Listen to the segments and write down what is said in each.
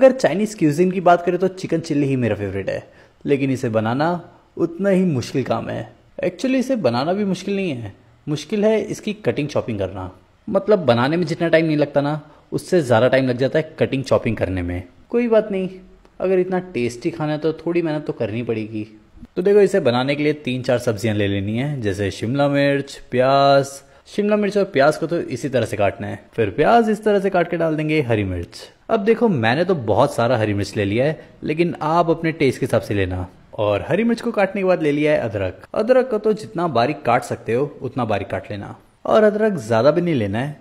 अगर Chinese cuisine की बात करें तो चिकन चिल्ली ही मेरा फेवरेट है लेकिन इसे बनाना उतना ही मुश्किल काम है एक्चुअली इसे बनाना भी मुश्किल नहीं है मुश्किल है इसकी कटिंग चॉपिंग करना मतलब बनाने में जितना टाइम नहीं लगता ना उससे ज़्यादा टाइम लग जाता है कटिंग चॉपिंग करने में कोई बात नहीं अगर इतना टेस्टी खाना है तो थोड़ी मेहनत तो करनी पड़ेगी तो देखो इसे बनाने के लिए तीन चार सब्जियां ले लेनी है जैसे शिमला मिर्च प्याज शिमला मिर्च और प्याज को तो इसी तरह से काटना है फिर प्याज इस तरह से काट के डाल देंगे हरी मिर्च अब देखो मैंने तो बहुत सारा हरी मिर्च ले लिया है लेकिन आप अपने टेस्ट के हिसाब से लेना और हरी मिर्च को काटने के बाद ले लिया है अदरक अदरक को तो जितना बारीक काट सकते हो उतना बारीक काट लेना और अदरक ज़्यादा भी नहीं लेना है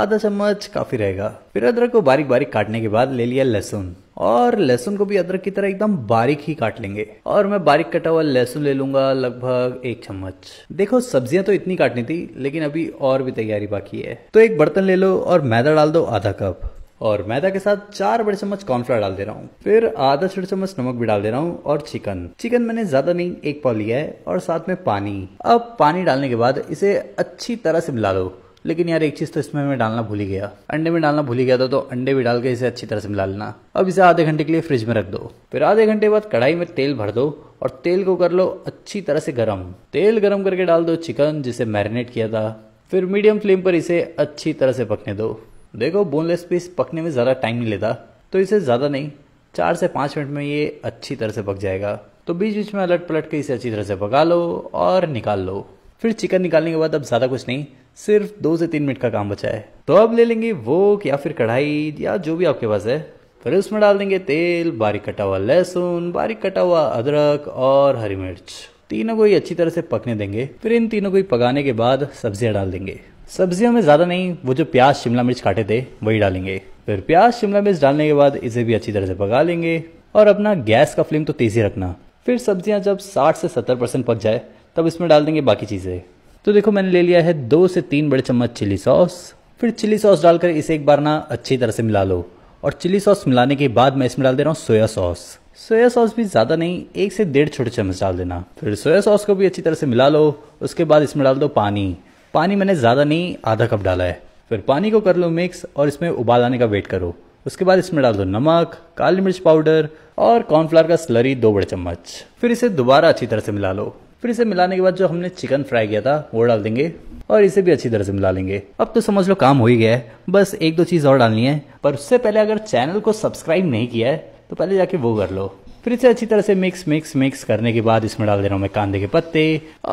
आधा चम्मच काफ़ी रहेगा फिर अदरक को बारीक बारीक काटने के बाद ले लिया लहसुन और लहसुन को भी अदरक की तरह एकदम बारीक ही काट लेंगे और मैं बारीक कटा हुआ लहसुन ले लूंगा लगभग एक चम्मच देखो सब्जियां तो इतनी काटनी थी लेकिन अभी और भी तैयारी बाकी है तो एक बर्तन ले लो और मैदा डाल दो आधा कप और मैदा के साथ चार बड़े चम्मच कॉर्नफ्लावर डाल दे रहा हूँ फिर आधा छोटे चम्मच नमक भी डाल दे रहा हूँ और चिकन चिकन मैंने ज्यादा नहीं एक पाव लिया है और साथ में पानी अब पानी डालने के बाद इसे अच्छी तरह से मिला लो लेकिन यार एक चीज़ तो इसमें मैं डालना भूल ही गया अंडे में डालना भूल ही गया था तो अंडे भी डाल के इसे अच्छी तरह से मिला लेना अब इसे आधे घंटे के लिए फ्रिज में रख दो फिर आधे घंटे बाद कढ़ाई में तेल भर दो और तेल को कर लो अच्छी तरह से गर्म तेल गर्म करके डाल दो चिकन जिसे मैरिनेट किया था फिर मीडियम फ्लेम पर इसे अच्छी तरह से पकने दो देखो बोनलेस पीस पकने में ज़्यादा टाइम नहीं लेता तो इसे ज़्यादा नहीं चार से पाँच मिनट में ये अच्छी तरह से पक जाएगा तो बीच बीच में अलट पलट के इसे अच्छी तरह से पका लो और निकाल लो फिर चिकन निकालने के बाद अब ज़्यादा कुछ नहीं सिर्फ दो से तीन मिनट का काम बचा है तो अब ले लेंगे वो या फिर कढ़ाई या जो भी आपके पास है फिर उसमें डाल देंगे तेल बारीक कटा हुआ लहसुन बारीक कटा हुआ अदरक और हरी मिर्च तीनों को ही अच्छी तरह से पकने देंगे फिर इन तीनों को ही पकाने के बाद सब्जियां डाल देंगे सब्जियों में ज़्यादा नहीं वो जो प्याज शिमला मिर्च काटे थे वही डालेंगे फिर प्याज शिमला मिर्च डालने के बाद इसे भी अच्छी तरह से पका लेंगे और अपना गैस का फ्लेम तो तेज़ी रखना फिर सब्जियां जब 60 से 70 परसेंट पक जाए तब इसमें डाल देंगे बाकी चीज़ें तो देखो मैंने ले लिया है दो से तीन बड़े चम्मच चिली सॉस फिर चिली सॉस डालकर इसे एक बार ना अच्छी तरह से मिला लो और चिली सॉस मिलाने के बाद मैं इसमें डाल दे रहा हूँ सोया सॉस सोया सॉस भी ज़्यादा नहीं एक से डेढ़ छोटे चम्मच डाल देना फिर सोया सॉस को भी अच्छी तरह से मिला लो उसके बाद इसमें डाल दो पानी पानी मैंने ज़्यादा नहीं आधा कप डाला है फिर पानी को कर लो मिक्स और इसमें उबाल आने का वेट करो उसके बाद इसमें डाल दो नमक काली मिर्च पाउडर और कॉर्नफ्लावर का स्लरी दो बड़े चम्मच फिर इसे दोबारा अच्छी तरह से मिला लो फिर इसे मिलाने के बाद जो हमने चिकन फ्राई किया था वो डाल देंगे और इसे भी अच्छी तरह से मिला लेंगे अब तो समझ लो काम हो ही गया है बस एक दो चीज़ और डालनी है पर उससे पहले अगर चैनल को सब्सक्राइब नहीं किया है तो पहले जाके वो कर लो फिर इसे अच्छी तरह से मिक्स मिक्स मिक्स करने के बाद इसमें डाल दे रहा हूँ मैं कांदे के पत्ते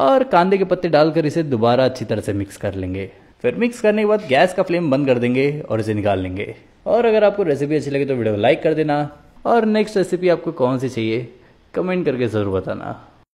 और कांदे के पत्ते डालकर इसे दोबारा अच्छी तरह से मिक्स कर लेंगे फिर मिक्स करने के बाद गैस का फ्लेम बंद कर देंगे और इसे निकाल लेंगे और अगर आपको रेसिपी अच्छी लगे तो वीडियो को लाइक कर देना और नेक्स्ट रेसिपी आपको कौन सी चाहिए कमेंट करके ज़रूर बताना